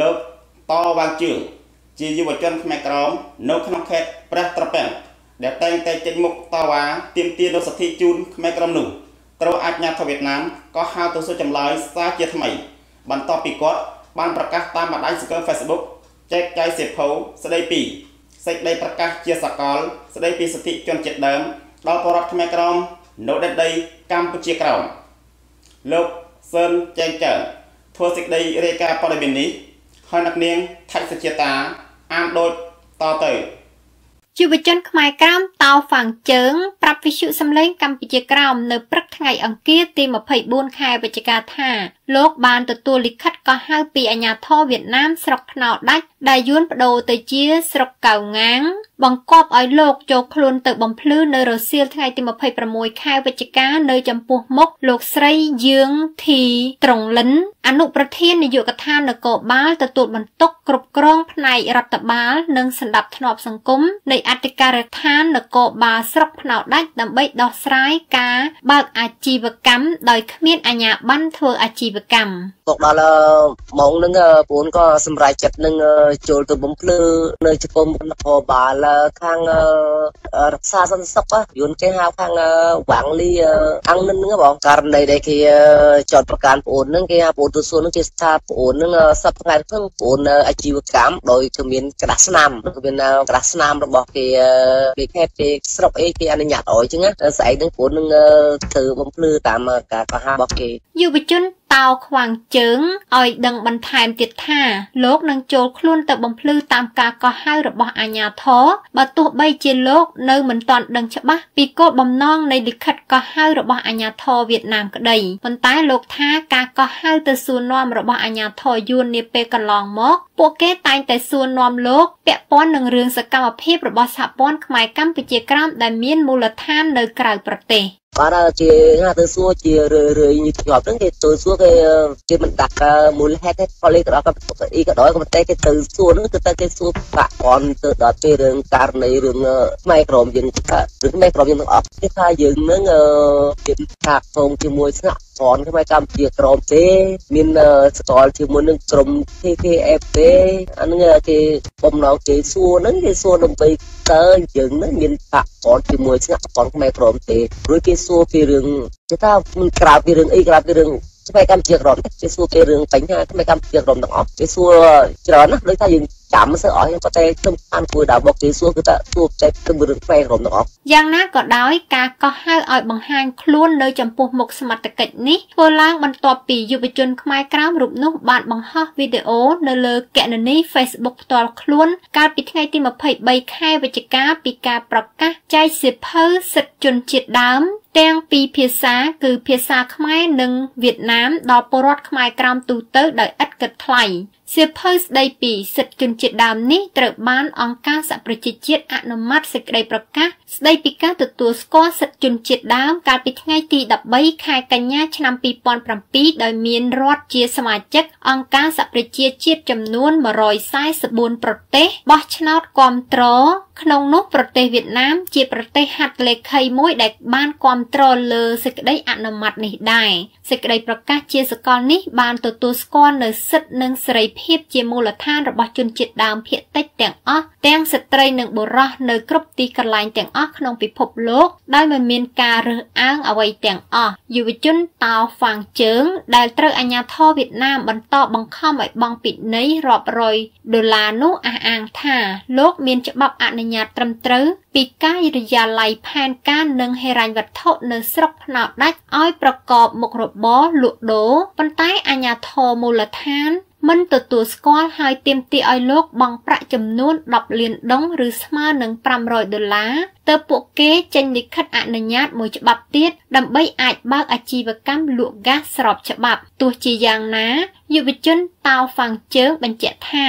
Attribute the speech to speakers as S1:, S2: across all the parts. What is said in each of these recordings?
S1: លោកតវ៉ាជឿងជាយុវជនខ្មែរក្រមនៅក្នុងខេត្តព្រះត្រពាំងដែលតែងតែចេញមុខតវ៉ាទាមទារនូវសិទ្ធិជូនខ្មែរក្រមនោះត្រូវអាជ្ញាធរវៀតណាមក៏ហៅទៅសួរចម្លើយសារជាថ្មីបន្ទាប់ពីគាត់បានប្រកាសតាមបណ្ដាញសង្គម Facebook ចែកចាយសិភៅស្ដីពី សេចក្តីប្រកាសជាសកល ស្ដីពីសិទ្ធិជនជាតិដើម ដល់ប្រជាខ្មែរក្រមនៅដែនដីកម្ពុជាក្រមលោកស៊ិនចែងចើធ្វើសេចក្តីរាយការណ៍ព័ត៌មាននេះហើយអ្នកនាងថៃសជាតាអានដូចតទៅ
S2: យុវជនខ្មែរក្រម តោហ្វាំងជើង ប្រាប់វិសុសំឡេង កម្ពុជាក្រម នៅព្រឹកថ្ងៃអង្គារទី24ខែវិច្ឆិកាថាលោកបានទទួលលិខិតកោះហៅពីអាជ្ញាធរវៀតណាមស្រុកខ្នោដាច់ដែលយួនបដូរទៅជាស្រុកកៅងាងបង្គាប់ឲ្យលោកចូលខ្លួនទៅបំភ្លឺនៅរសៀលថ្ងៃទី26ខែវិច្ឆិកា នៅចំពោះមុខលោកស្រីយើងធីត្រងលិន អនុប្រធាននាយកដ្ឋាននគរបាលទទួលបន្ទុកគ្រប់គ្រងផ្នែករដ្ឋបាលនិងសន្តិភាពសង្គមនៃអធិការដ្ឋាននគរបាលស្រុកភ្នៅដាច់ដើម្បីដោះស្រាយការបើកអាជីវកម្មដោយគ្មានអាជ្ញាប័ណ្ណធ្វើអាជីវកម្ម
S1: មកដល់ម៉ោងហ្នឹងប្អូនក៏សម្រេចចិត្តនឹងចូលទៅបំភ្លឺនៅចំពោះមុខនគរបាលខាងរក្សាសន្តិសុខយន្តគេហៅខាងវាំងលីអង្គនឹងបងករណីដែលគេចោតប្រកាសប្អូនហ្នឹងគេហៅប្អូនទៅសួនហ្នឹងគេថាប្អូនហ្នឹងសັບថ្ងៃហ្នឹងប្អូនអាជីវកម្មដោយគឺមានក្រាស់ស្នាមគឺមានក្រាស់ស្នាម របស់គេគេខេតគេស្រុកអីគេអនុញ្ញាតឲ្យចឹងស្អែកហ្នឹងប្អូននឹងធ្វើបំភ្លឺតាមការកោះហៅរបស់គេ
S2: យុវជនតោខ្វាងជើងឲ្យដឹងបន្ថែមទៀតថា លោកនឹងចូលខ្លួនទៅបំភ្លឺតាមការកោះហៅរបស់អាជ្ញាធរបើទោះបីជាលោកនៅមិនទាន់ដឹងច្បាស់ពីគោលបំណងនៃលិខិតកោះហៅរបស់អាជ្ញាធរវៀតណាមក្តីប៉ុន្តែលោកថាការកោះហៅទៅសួរនាំរបស់អាជ្ញាធរយួននាពេលកន្លងមកពួកគេតែងតែសួរនាំលោកពាក់ព័ន្ធនឹងរឿងសកម្មភាពរបស់សហព័ន្ធខ្មែរកម្ពុជាក្រោមដែលមានមូលដ្ឋាននៅក្រៅប្រទេស
S1: បាទជាថាទៅសួរជារឿយរឿយញាប់ញាប់ហ្នឹងគេទៅសួរគេគេមិនដាក់មូលហេតុទេផលីក៏ដល់ក៏អីក៏ដល់ក៏តែគេទៅសួរហ្នឹងគឺតែគេសួរបាក់ព័ន្ធទៅដល់ពេលរឿងករណីរឿងផ្នែកក្រមយើងឬផ្នែកក្រមយើងទាំងអស់គេថាយើងហ្នឹងវាថាកងជាមួយស្នាក់រខ្មែរកម្ពុជាក្រមទេមានស្គាល់ជាមួយនឹងក្រុម KKF ទេអានឹងគេបំណងគេសួរហ្នឹងគេសួរដើម្បីតើយើងហ្នឹងមានបាក់ព័ន្ធជាមួយស្នាក់ព័ន្ធខ្មែរក្រមទេរួចគេសួរពីរឿងគេថាមិនក្រៅពីរឿងអីក្រៅពីរឿងខ្មែរកម្ពុជាក្រមគេសួរពីរឿងបញ្ហាខ្មែរកម្ពុជាក្រមទាំងអស់គេសួរច្រើនណាស់ដូចថាយើងចាំសើអស់គាត់តែខ្ញុំតាមគួរដល់មកគេសួរគឺថាសួរចិត្តគឺរឿងផ្សេងរំទាំងអស់
S2: យ៉ាងណាក៏ដោយ ការកោះហៅឲ្យបង្ហាញខ្លួននៅចំពោះមុខសមត្ថកិច្ចនេះធ្វើឡើងបន្ទាប់ពីយុវជនខ្មែរក្រោមរូបនោះ បានបង្ហោះវីដេអូនៅលើគណនី Facebook ផ្ទាល់ខ្លួនកាលពីថ្ងៃទី23ខែវិច្ឆិកាពីការប្រកាសចែកសៀវភៅសិទ្ធិជនជាតិដើមទាំងពីរភាសា គឺភាសាខ្មែរនិងវៀតណាមដល់ពលរដ្ឋខ្មែរក្រោម ទូទៅដោយឥតគិតថ្លៃសៀវភៅស្ដីពីសិទ្ធិជនជាតិដើមនេះត្រូវបានអង្គការសហប្រជាជាតិអនុម័តសេចក្តីប្រកាសស្ដីពីការទទួលស្គាល់សិទ្ធិជនជាតិដើមកាលពីថ្ងៃទី13ខែកញ្ញាឆ្នាំ2007ដោយមានរដ្ឋជាសមាជិកអង្គការសហប្រជាជាតិចំនួន144ប្រទេសបោះឆ្នោតគាំទ្រក្នុងនោះប្រទេសវៀតណាមជាប្រទេសហាត់លេខីមួយដែលបានគាំទ្រលើសេចក្តីអនុម័តនេះដែរសេចក្តីប្រកាសជាសកលនេះបានទទួលស្គាល់នូវសិទ្ធិនិងសេរីភាពភាពជាមូលដ្ឋានរបស់ជនជាតិដើមភាគតិចទាំងអស់ទាំងស្ត្រីនិងបុរសនៅគ្រប់ទីកន្លែងទាំងអស់ក្នុងពិភពលោកដោយមិនមានការរើសអើងអ្វីទាំងអស់យុវជនតោហ្វាងជើង ដែលត្រូវអាជ្ញាធរវៀតណាមបន្តបង្ខំឲ្យបង់ពិន័យរាប់រយដុល្លារនោះអះអាងថាលោកមានច្បាប់អនុញ្ញាតត្រឹមត្រូវពីការិយាល័យផែនការនិងហិរញ្ញវត្ថុនៅស្រុកភ្នំដាច់ឲ្យប្រកបមុខរបរលក់ដូរប៉ុន្តែអាជ្ញាធរមូលដ្ឋានមិនទទួលស្គាល់ហើយទាមទារឲ្យលោកបង់ប្រាក់ចំនួន10លានដុងឬស្មើនឹង500ដុល្លារទៅពួកគេចេញលិខិតអនុញ្ញាតមួយច្បាប់ទៀត ដើម្បីអាចបើកអាជីវកម្មលក់ហ្គាសស្របច្បាប់ទោះជាយ៉ាងណាយុវជនតាវហ្វាំងជើងបញ្ជាក់ថា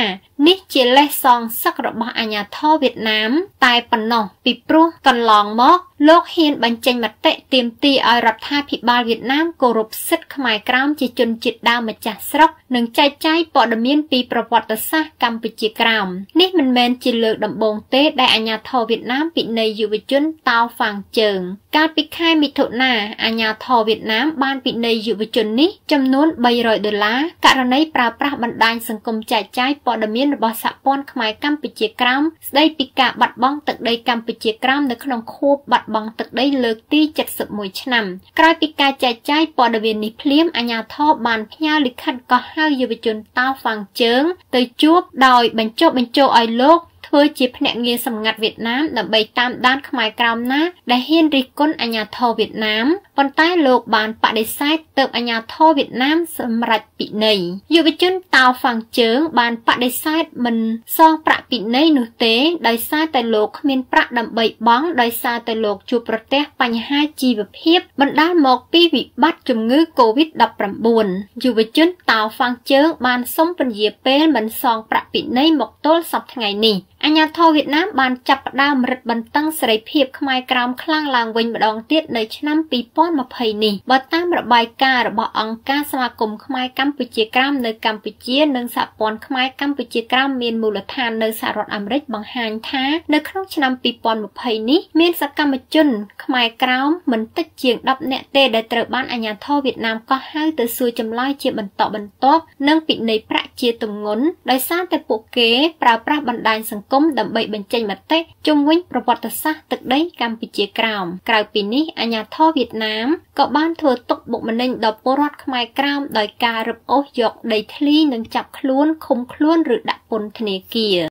S2: នេះជាលេសសងសឹករបស់អាញាធរវៀតណាមតែប៉ុណ្ណោះពីព្រោះកន្លងមកលោកហ៊ានបញ្ចេញមតិទាមទារឲ្យរដ្ឋាភិបាលវៀតណាមគោរពសិទ្ធិខ្មែរក្រោមជាជនជាតិដើមម្ចាស់ស្រុកនិងចែកចាយព័ត៌មានពីប្រវត្តិសាស្ត្រកម្ពុជាក្រោមនេះមិនមែនជាលើកដំបូងទេដែលអាញាធរវៀតណាមពិន័យយុវជនតោហ្វាងជើងកាលពីខែមិថុនាអាញាធរវៀតណាមបានពិន័យយុវជននេះចំនួន300ដុល្លារករណីប្រើប្រាស់បណ្ដាញសង្គមចែកចាយព័ត៌មានរបស់សហព័ន្ធខ្មែរកម្ពុជាក្រោមស្ដីពីការបាត់បង់ទឹកដីកម្ពុជាក្រោមនៅក្នុងខួបបាត់បង់ទឹកដីលើកទី71ឆ្នាំ ក្រោយពីការចែកចាយព័ត៌មាននេះភ្លាមអាជ្ញាធរបានផ្ញើលិខិតកោះហៅយុវជនតាវហ្វាំងជើង ទៅជួប ដោយបញ្ចុះបញ្ចោឲ្យលោកធ្វើជាភ្នាក់ងារសម្ងាត់វៀតណាមដើម្បីតាមដានខ្មែរក្រោមណា ដែលហ៊ានរិះគន់អាញាធរវៀតណាមប៉ុន្តែលោកបានបដិសេធទៅអាញាធរវៀតណាមសម្រាប់ពិន័យយុវជនតៅហ្វាំងជើងបានបដិសេធមិនសងប្រាក់ពិន័យនោះទេដោយសារតែលោកគ្មានប្រាក់ដើម្បីបង់ដោយសារតែលោកជួបប្រទះបញ្ហាជីវភាពបណ្ដាលមកពីវិបត្តិជំងឺ Covid-19 យុវជនតៅហ្វាំងជើងបានសុំពន្យាពេលមិនសងប្រាក់ពិន័យមកទល់សប្តាហ៍ថ្ងៃនេះអាញាធរវៀតណាមបានចាប់ផ្ដើមរឹតបន្តឹងសេរីភាពខ្មែរក្រោមខ្លាំងឡើងវិញម្ដងទៀតនៅឆ្នាំ2020នេះបើតាមរបាយការណ៍របស់អង្គការសមាគមខ្មែរកម្ពុជាក្រោមនៅកម្ពុជានិងសហព័ន្ធខ្មែរកម្ពុជាក្រោមមានមូលដ្ឋាននៅសហរដ្ឋអាមេរិកបង្ហាញថា នៅក្នុងឆ្នាំ2020នេះមានសកម្មជនខ្មែរក្រោមមិនតិចជាង10នាក់ទេ ដែលត្រូវបានអាញាធរវៀតណាមកោះហៅទៅសួរចម្លើយជាបន្តបន្ទាប់និងពិន័យប្រាក់ជាទម្ងន់ដោយសារតែពួកគេប្រើប្រាស់បណ្ដាញសង្គមគមន៍ដើម្បីបញ្ចេញមតិជំវិញប្រវត្តិសាស្ត្រទឹកដីកម្ពុជាក្រោមក្រៅពីនេះអាញាធរវៀតណាមក៏បាន ធ្វើទុកបុកម្នេញដល់ពលរដ្ឋខ្មែរក្រោមដោយការរឹបអូសយកដីធ្លីនិងចាប់ខ្លួនឃុំខ្លួន ឬដាក់ពន្ធនាគារ